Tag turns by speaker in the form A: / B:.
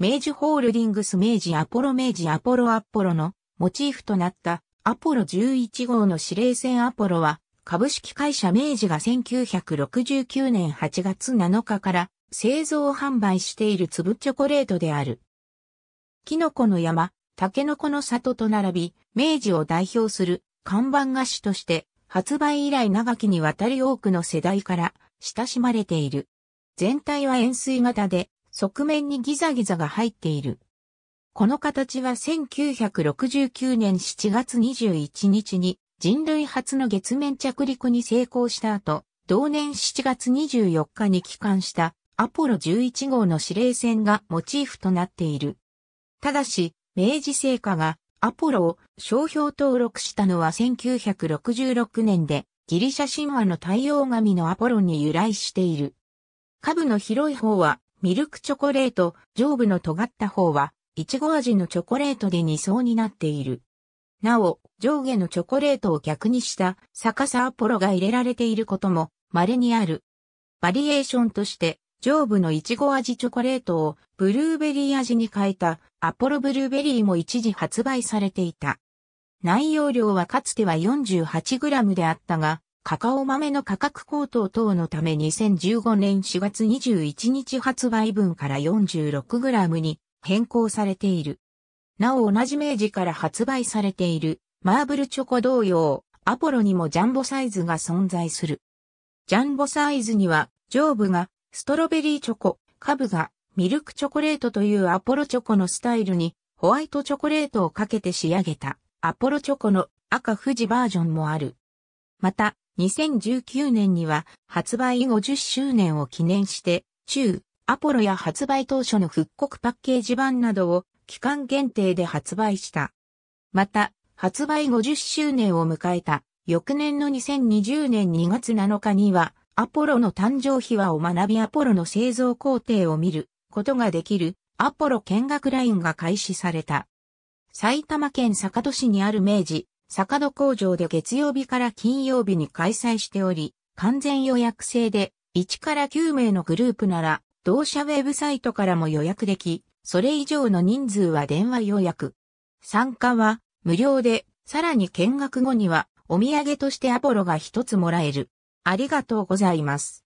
A: 明治ホールディングス明治アポロ明治アポロアポロのモチーフとなったアポロ11号の司令船アポロは株式会社明治が1969年8月7日から製造販売している粒チョコレートである。キノコの山、タケノコの里と並び、明治を代表する看板菓子として発売以来長きにわたり多くの世代から親しまれている。全体は円錐型で側面にギザギザが入っている。この形は1969年7月21日に人類初の月面着陸に成功した後、同年7月24日に帰還したアポロ11号の指令船がモチーフとなっている。ただし、明治製菓がアポロを商標登録したのは1966年で、ギリシャ神話の太陽神のアポロに由来している。下部の広い方はミルクチョコレート、上部の尖った方は、いちご味のチョコレートで2層になっている。なお、上下のチョコレートを逆にした逆さアポロが入れられていることも稀にある。バリエーションとして、上部のいちご味チョコレートをブルーベリー味に変えたアポロブルーベリーも一時発売されていた。内容量はかつては 48g であったが、カカオ豆の価格高騰等のため2015年4月21日発売分から 46g に変更されている。なお同じ明治から発売されているマーブルチョコ同様、アポロにもジャンボサイズが存在する。ジャンボサイズには、上部がストロベリーチョコ、下部がミルクチョコレートというアポロチョコのスタイルにホワイトチョコレートをかけて仕上げたアポロチョコの赤富士バージョンもある。また、2019年には発売50周年を記念して、中、アポロや発売当初の復刻パッケージ版などを期間限定で発売した。また、発売50周年を迎えた翌年の2020年2月7日には、アポロの誕生秘話を学びアポロの製造工程を見ることができるアポロ見学ラインが開始された。埼玉県坂戸市にある明治坂戸工場で月曜日から金曜日に開催しており、完全予約制で、1から9名のグループなら、同社ウェブサイトからも予約でき、それ以上の人数は電話予約。参加は無料で、さらに見学後にはお土産としてアポロが一つもらえる。ありがとうございます。